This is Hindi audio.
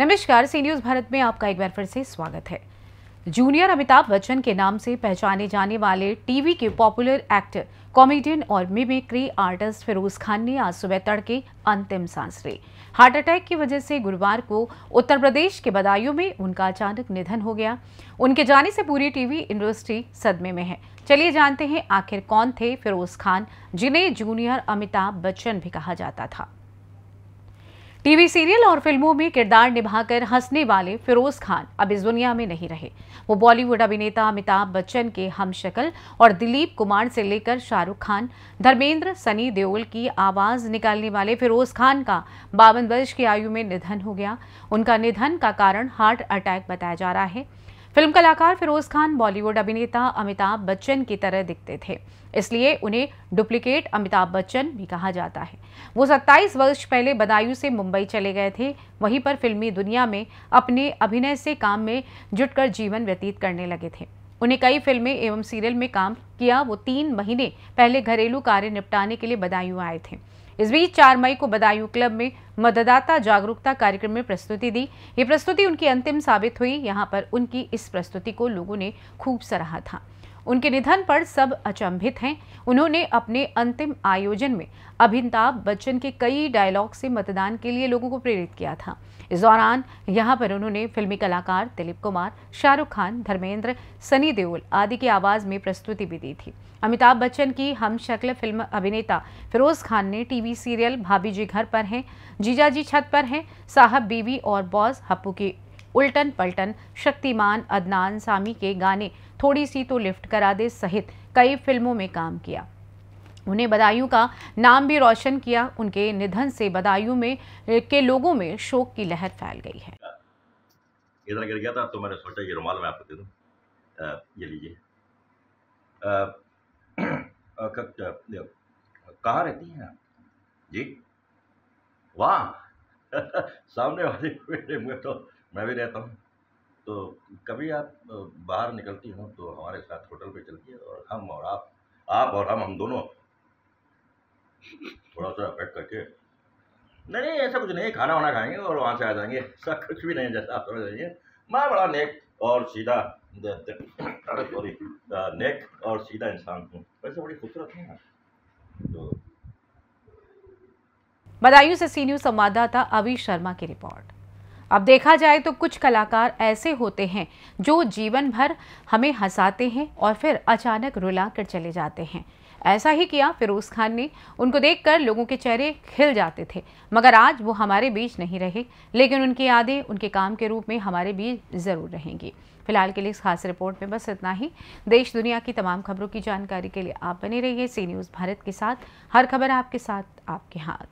नमस्कार सी न्यूज भारत में आपका एक बार फिर से स्वागत है जूनियर अमिताभ बच्चन के नाम से पहचाने जाने वाले टीवी के पॉपुलर एक्टर कॉमेडियन और मिमिक्री आर्टिस्ट फिरोज खान ने आज सुबह तड़के अंतिम सांस ली हार्ट अटैक की वजह से गुरुवार को उत्तर प्रदेश के बदायूं में उनका अचानक निधन हो गया उनके जाने से पूरी टीवी इंडस्ट्री सदमे में है चलिए जानते हैं आखिर कौन थे फिरोज खान जिन्हें जूनियर अमिताभ बच्चन भी कहा जाता था टीवी सीरियल और फिल्मों में किरदार निभाकर हंसने वाले फिरोज खान अब इस दुनिया में नहीं रहे वो बॉलीवुड अभिनेता अमिताभ बच्चन के हम शकल और दिलीप कुमार से लेकर शाहरुख खान धर्मेंद्र सनी देओल की आवाज निकालने वाले फिरोज खान का बावन वर्ष की आयु में निधन हो गया उनका निधन का कारण हार्ट अटैक बताया जा रहा है फिल्म कलाकार फिरोज खान बॉलीवुड अभिनेता अमिताभ बच्चन की तरह दिखते थे इसलिए उन्हें डुप्लीकेट अमिताभ बच्चन भी कहा जाता है वो 27 वर्ष पहले बदायूं से मुंबई चले गए थे वहीं पर फिल्मी दुनिया में अपने अभिनय से काम में जुटकर जीवन व्यतीत करने लगे थे उन्हें कई फिल्में एवं सीरियल में काम किया वो तीन महीने पहले घरेलू कार्य निपटाने के लिए बदायूं आए थे इस बीच चार मई को बदायूं क्लब में मतदाता जागरूकता कार्यक्रम में प्रस्तुति दी ये प्रस्तुति उनकी अंतिम साबित हुई यहाँ पर उनकी इस प्रस्तुति को लोगों ने खूब सराहा था उनके निधन पर सब अचंभित हैं उन्होंने अपने अंतिम आयोजन में अभिताभ बच्चन के कई डायलॉग से मतदान के लिए लोगों को प्रेरित किया था इस दौरान यहाँ पर उन्होंने फिल्मी कलाकार दिलीप कुमार शाहरुख खान धर्मेंद्र सनी देओल आदि की आवाज़ में प्रस्तुति भी दी थी अमिताभ बच्चन की हम शक्ल फिल्म अभिनेता फिरोज खान ने टीवी सीरियल भाभी जी घर पर हैं जीजा जी छत पर हैं साहब बीवी और बॉस हप्पू की उल्टन पलटन शक्तिमान अदनान सामी के गाने थोड़ी सी तो लिफ्ट करा दे सहित कई फिल्मों में काम किया उन्हें बदायूं का नाम भी रोशन किया उनके निधन से बदायूं में के लोगों में शोक की लहर फैल गई है इधर गिर गया था तो मैंने सोचा ये रुमाल मैं आपको दे दूँ ये लीजिए कहाँ रहती हैं आप जी वाह सामने वाले मेरे मुँह तो मैं भी रहता हूँ तो कभी आप बाहर निकलती हूँ तो हमारे साथ होटल पे है और हम और आप आप और हम हम दोनों थोड़ा सा बैठ करके नहीं नहीं ऐसा कुछ नहीं खाना वाना खाएंगे और वहाँ से आ जाएंगे ऐसा कुछ भी नहीं जैसा आप समझ रहिए मैं बड़ा नेक और सीधा सॉरी नेक और सीधा इंसान हूँ वैसे बड़ी खूबसूरत है तो बदायूं से सी न्यूज संवाददाता अवि शर्मा की रिपोर्ट अब देखा जाए तो कुछ कलाकार ऐसे होते हैं जो जीवन भर हमें हंसाते हैं और फिर अचानक रुला कर चले जाते हैं ऐसा ही किया फिरोज़ खान ने उनको देखकर लोगों के चेहरे खिल जाते थे मगर आज वो हमारे बीच नहीं रहे लेकिन उनकी यादें उनके काम के रूप में हमारे बीच ज़रूर रहेंगी फिलहाल के लिए इस खास रिपोर्ट में बस इतना ही देश दुनिया की तमाम खबरों की जानकारी के लिए आप बने रहिए सी न्यूज़ भारत के साथ हर खबर आपके साथ आपके हाथ